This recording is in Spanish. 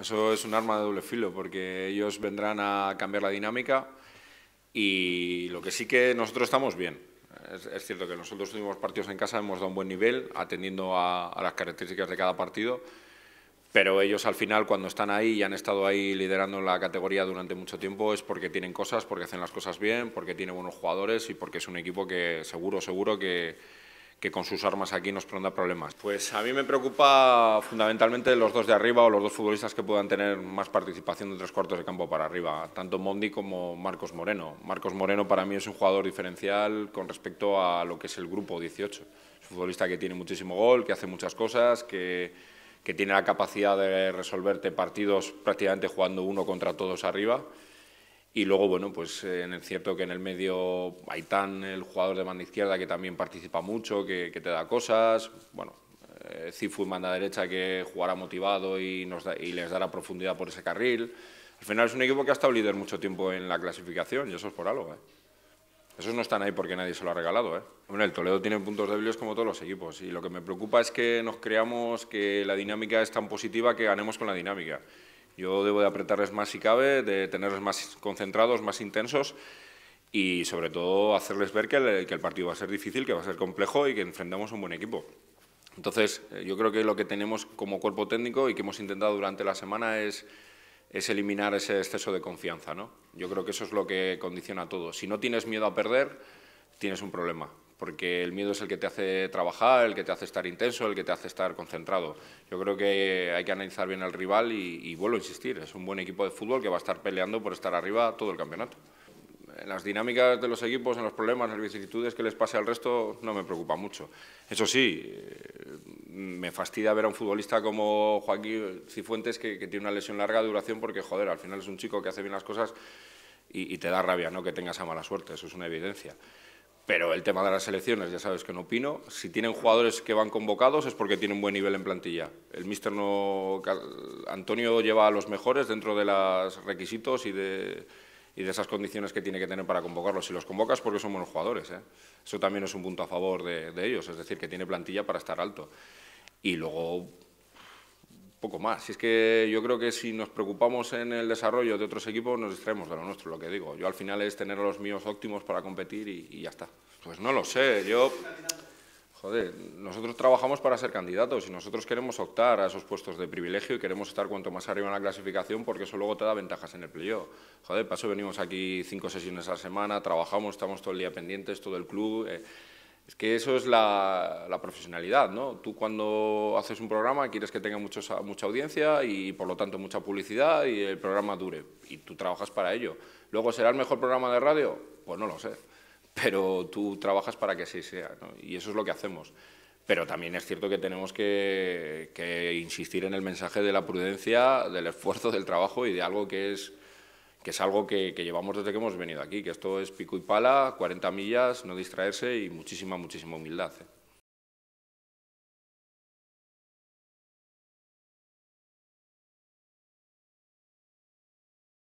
Eso es un arma de doble filo, porque ellos vendrán a cambiar la dinámica y lo que sí que nosotros estamos bien. Es, cierto que nosotros últimos partidos en casa hemos dado un buen nivel, atendiendo a las características de cada partido, pero ellos al final cuando están ahí y han estado ahí liderando la categoría durante mucho tiempo es porque tienen cosas, porque hacen las cosas bien, porque tienen buenos jugadores y porque es un equipo que seguro, seguro que que con sus armas aquí nos pronda problemas. Pues a mí me preocupa fundamentalmente los dos de arriba o los dos futbolistas que puedan tener más participación de tres cuartos de campo para arriba, tanto Mondi como Marcos Moreno. Marcos Moreno para mí es un jugador diferencial con respecto a lo que es el grupo 18. Es un futbolista que tiene muchísimo gol, que hace muchas cosas, que, que tiene la capacidad de resolverte partidos prácticamente jugando uno contra todos arriba. Y luego, bueno, pues eh, en el cierto que en el medio hay el jugador de banda izquierda que también participa mucho, que, te da cosas. Bueno, eh, Cifu en banda derecha que jugará motivado y, nos y les dará profundidad por ese carril. Al final es un equipo que ha estado líder mucho tiempo en la clasificación y eso es por algo, eso ¿eh? Esos no están ahí porque nadie se lo ha regalado. ¿eh? Bueno, el Toledo tiene puntos débiles como todos los equipos y lo que me preocupa es que nos creamos que la dinámica es tan positiva que ganemos con la dinámica. Yo debo de apretarles más si cabe, de tenerles más concentrados, más intensos y sobre todo hacerles ver que el, partido va a ser difícil, que va a ser complejo y que enfrentamos un buen equipo. Entonces, eh, yo creo que lo que tenemos como cuerpo técnico y que hemos intentado durante la semana es, eliminar ese exceso de confianza. ¿no? Yo creo que eso es lo que condiciona todo. Si no tienes miedo a perder, tienes un problema porque el miedo es el que te hace trabajar, el que te hace estar intenso, el que te hace estar concentrado. Yo creo que hay que analizar bien al rival y, vuelvo a insistir, es un buen equipo de fútbol que va a estar peleando por estar arriba todo el campeonato. En las dinámicas de los equipos, en los problemas, en las vicisitudes que les pase al resto, no me preocupa mucho. Eso sí, eh, me fastidia ver a un futbolista como Joaquín Cifuentes que, tiene una lesión larga de duración porque, joder, al final es un chico que hace bien las cosas y, y te da rabia ¿no? que tengas a mala suerte, eso es una evidencia. Pero el tema de las selecciones, ya sabes que no opino. Si tienen jugadores que van convocados es porque tienen buen nivel en plantilla. El míster no, Antonio lleva a los mejores dentro de los requisitos y de, esas condiciones que tiene que tener para convocarlos. Si los convocas porque son buenos jugadores. ¿eh? Eso también es un punto a favor de, de ellos, es decir, que tiene plantilla para estar alto. Y luego poco más. Si es que yo creo que si nos preocupamos en el desarrollo de otros equipos, nos distraemos de lo nuestro, lo que digo. Yo al final es tener a los míos óptimos para competir y, ya está. Pues no lo sé, yo... Joder, nosotros trabajamos para ser candidatos y nosotros queremos optar a esos puestos de privilegio y queremos estar cuanto más arriba en la clasificación porque eso luego te da ventajas en el playoff. Joder, paso venimos aquí cinco sesiones a la semana, trabajamos, estamos todo el día pendientes, todo el club... Eh, es que eso es la, profesionalidad, ¿no? Tú cuando haces un programa quieres que tenga mucha mucha audiencia y por lo tanto mucha publicidad y el programa dure y tú trabajas para ello. Luego, ¿será el mejor programa de radio? Pues no lo sé, pero tú trabajas para que así sea y eso es lo que hacemos. Pero también es cierto que tenemos que insistir en el mensaje de la prudencia, del esfuerzo, del trabajo y de algo que es que es algo que, llevamos desde que hemos venido aquí, que esto es pico y pala, 40 millas, no distraerse y muchísima, muchísima humildad. ¿eh?